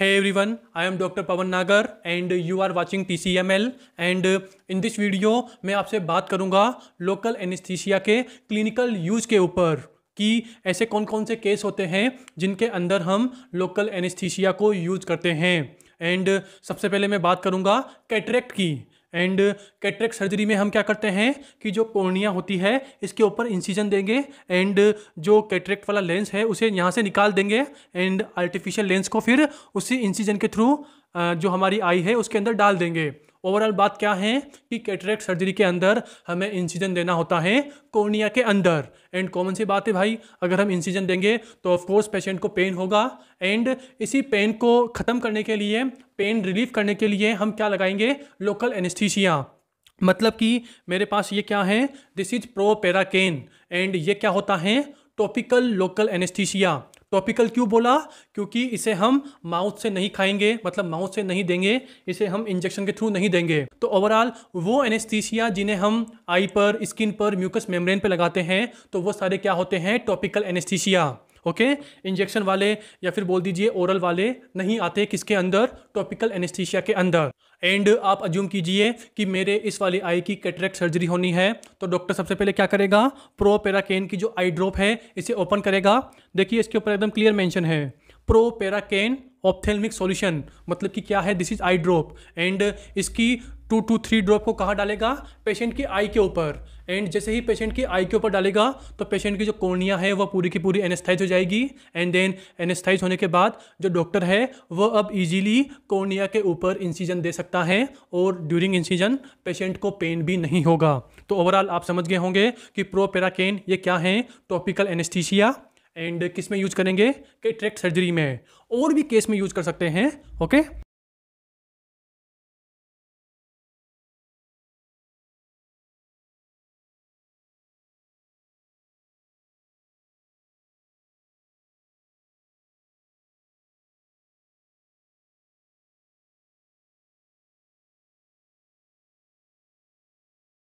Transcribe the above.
Hey everyone, I am Dr. U Nagar and you are watching TCML and in this video मैं आपसे बात करूँगा local anaesthesia के clinical use के ऊपर कि ऐसे कौन कौन से केस होते हैं जिनके अंदर हम लोकल एनिस्थीसिया को यूज़ करते हैं एंड सबसे पहले मैं बात करूँगा कैटरेक्ट की एंड कैटरेक्ट सर्जरी में हम क्या करते हैं कि जो कोर्निया होती है इसके ऊपर इंसीजन देंगे एंड uh, जो कैटरेक्ट वाला लेंस है उसे यहाँ से निकाल देंगे एंड आर्टिफिशियल लेंस को फिर उसी इंसीजन के थ्रू जो हमारी आई है उसके अंदर डाल देंगे ओवरऑल बात क्या है कि कैटरेक्ट सर्जरी के अंदर हमें इंसिजन देना होता है कोर्निया के अंदर एंड कॉमन सी बात है भाई अगर हम इंसिजन देंगे तो ऑफकोर्स पेशेंट को पेन होगा एंड इसी पेन को ख़त्म करने के लिए पेन रिलीफ करने के लिए हम क्या लगाएंगे लोकल एनेस्थीसिया मतलब कि मेरे पास ये क्या है this is proparacaine and ये क्या होता है टॉपिकल लोकल एनेस्थीसिया टॉपिकल क्यों बोला क्योंकि इसे हम माउथ से नहीं खाएंगे मतलब माउथ से नहीं देंगे इसे हम इंजेक्शन के थ्रू नहीं देंगे तो ओवरऑल वो एनेस्थीसिया जिन्हें हम आई पर स्किन पर म्यूकस मेम्ब्रेन पर लगाते हैं तो वो सारे क्या होते हैं टॉपिकल एनेस्थीसिया ओके इंजेक्शन वाले या फिर बोल दीजिए ओरल वाले नहीं आते किसके अंदर टॉपिकल एनेस्थीसिया के अंदर एंड आप अज्यूम कीजिए कि मेरे इस वाली आई की कैटरेक्ट सर्जरी होनी है तो डॉक्टर सबसे पहले क्या करेगा प्रोपेराकेन की जो आई ड्रॉप है इसे ओपन करेगा देखिए इसके ऊपर एकदम क्लियर मेंशन है प्रोपेराकेन ऑप्थेलमिक सॉल्यूशन मतलब कि क्या है this is eye drop and इसकी टू टू थ्री ड्रॉप को कहाँ डालेगा पेशेंट की आई के ऊपर एंड जैसे ही पेशेंट की आई के ऊपर डालेगा तो पेशेंट की जो कोर्निया है वह पूरी की पूरी एनेस्थाइज हो जाएगी एंड देन एनेस्थाइज होने के बाद जो डॉक्टर है वह अब इजीली कोर्निया के ऊपर इंसीजन दे सकता है और ड्यूरिंग इंसीजन पेशेंट को पेन भी नहीं होगा तो ओवरऑल आप समझ गए होंगे कि प्रोपेराकेन ये क्या है टॉपिकल एनेस्थीसिया एंड किस में यूज करेंगे कि ट्रैक्ट सर्जरी में और भी केस में यूज कर सकते हैं ओके